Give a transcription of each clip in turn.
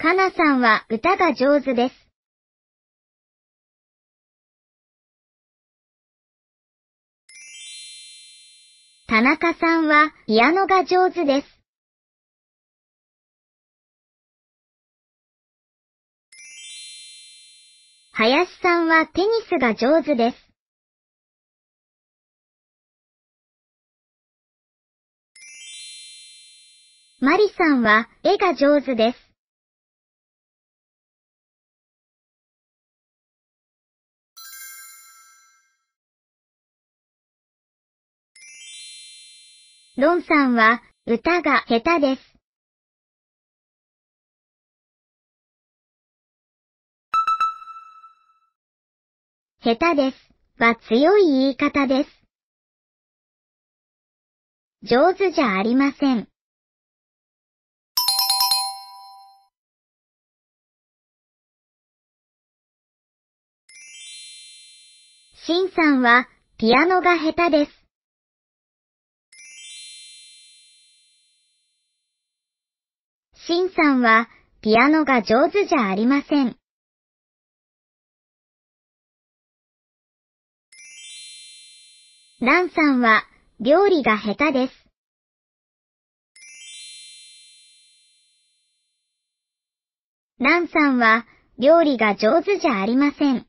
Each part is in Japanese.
かなさんは歌が上手です。田中さんはピアノが上手です。林さんはテニスが上手です。マリさんは絵が上手です。ロンさんは歌が下手です。下手ですは強い言い方です。上手じゃありません。シンさんはピアノが下手です。シンさんはピアノが上手じゃありません。ランさんは料理が下手です。ランさんは料理が上手じゃありません。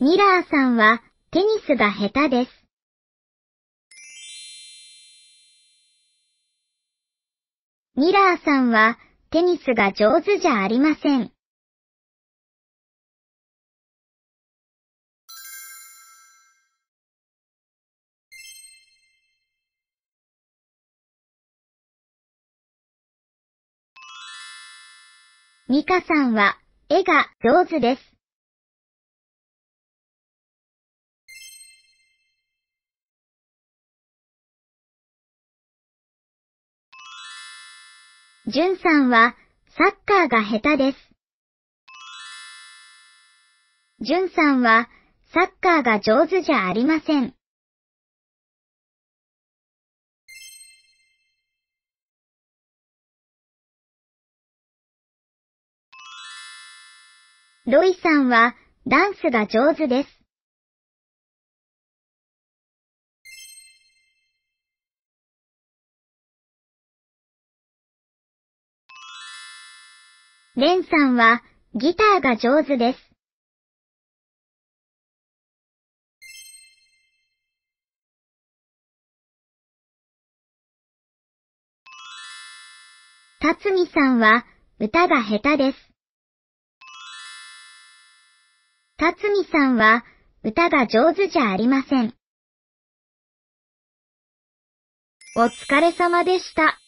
ミラーさんはテニスが下手です。ミラーさんはテニスが上手じゃありません。ミカさんは絵が上手です。じゅんさんはサッカーが下手です。じゅんさんはサッカーが上手じゃありません。ロイさんはダンスが上手です。レンさんはギターが上手です。辰巳さんは歌が下手です。辰巳さんは歌が上手じゃありません。お疲れ様でした。